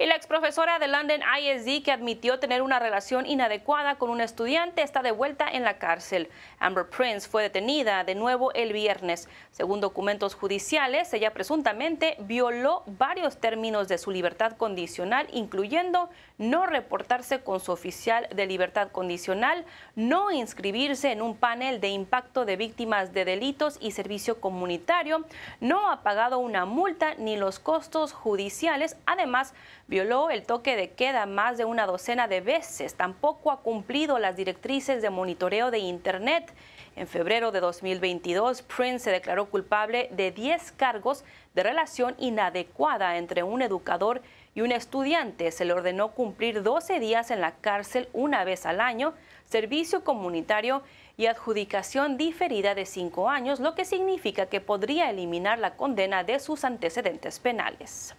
Y la exprofesora de London ISD, que admitió tener una relación inadecuada con un estudiante, está de vuelta en la cárcel. Amber Prince fue detenida de nuevo el viernes. Según documentos judiciales, ella presuntamente violó varios términos de su libertad condicional, incluyendo no reportarse con su oficial de libertad condicional, no inscribirse en un panel de impacto de víctimas de delitos y servicio comunitario, no ha pagado una multa ni los costos judiciales, además violó el toque de queda más de una docena de veces, tampoco ha cumplido las directrices de monitoreo de Internet. En febrero de 2022, Prince se declaró culpable de 10 cargos de relación inadecuada entre un educador y un estudiante. Se le ordenó cumplir 12 días en la cárcel una vez al año, servicio comunitario y adjudicación diferida de 5 años, lo que significa que podría eliminar la condena de sus antecedentes penales.